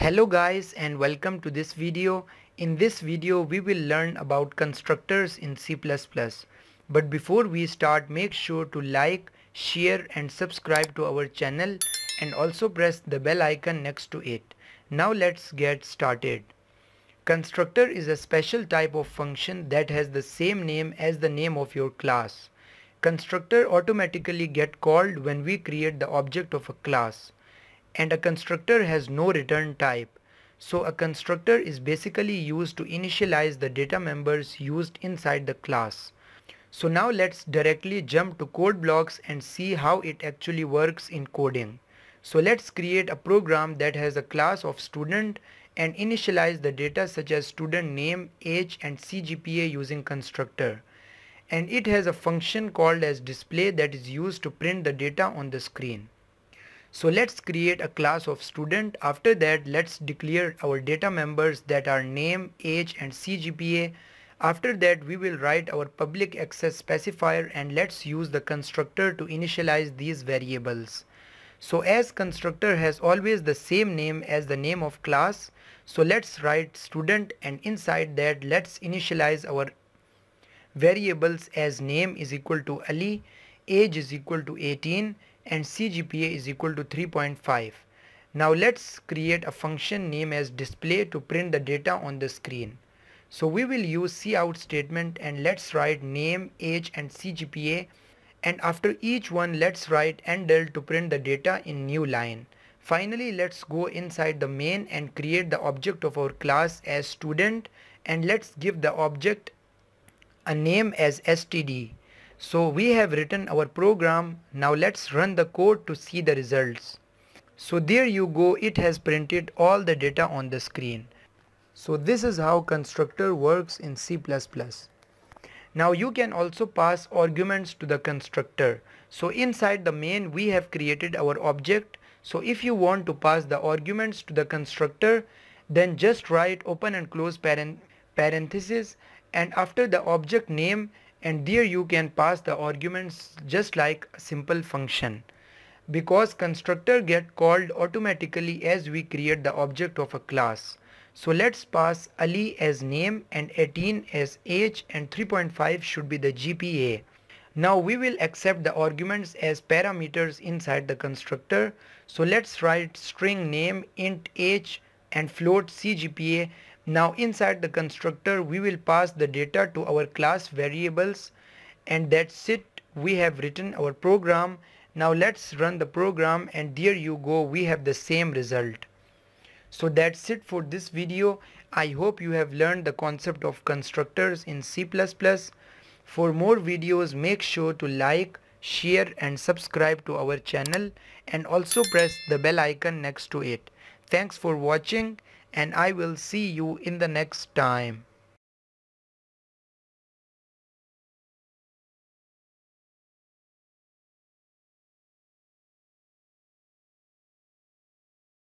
Hello guys and welcome to this video. In this video we will learn about constructors in C++. But before we start make sure to like, share and subscribe to our channel and also press the bell icon next to it. Now let's get started. Constructor is a special type of function that has the same name as the name of your class. Constructor automatically get called when we create the object of a class and a constructor has no return type. So a constructor is basically used to initialize the data members used inside the class. So now let's directly jump to code blocks and see how it actually works in coding. So let's create a program that has a class of student and initialize the data such as student name, age and CGPA using constructor. And it has a function called as display that is used to print the data on the screen. So let's create a class of student. After that, let's declare our data members that are name, age and CGPA. After that, we will write our public access specifier and let's use the constructor to initialize these variables. So as constructor has always the same name as the name of class. So let's write student and inside that let's initialize our variables as name is equal to Ali, age is equal to 18 and CGPA is equal to 3.5. Now let's create a function name as display to print the data on the screen. So we will use cout statement and let's write name, age and CGPA and after each one let's write endl to print the data in new line. Finally let's go inside the main and create the object of our class as student and let's give the object a name as std. So we have written our program. Now let's run the code to see the results. So there you go. It has printed all the data on the screen. So this is how constructor works in C++. Now you can also pass arguments to the constructor. So inside the main we have created our object. So if you want to pass the arguments to the constructor then just write open and close paren parenthesis and after the object name and there you can pass the arguments just like a simple function because constructor get called automatically as we create the object of a class. So let's pass Ali as name and 18 as age and 3.5 should be the GPA. Now we will accept the arguments as parameters inside the constructor. So let's write string name int age and float CGPA now inside the constructor we will pass the data to our class variables and that's it we have written our program. Now let's run the program and there you go we have the same result. So that's it for this video. I hope you have learned the concept of constructors in C++. For more videos make sure to like, share and subscribe to our channel and also press the bell icon next to it. Thanks for watching and I will see you in the next time.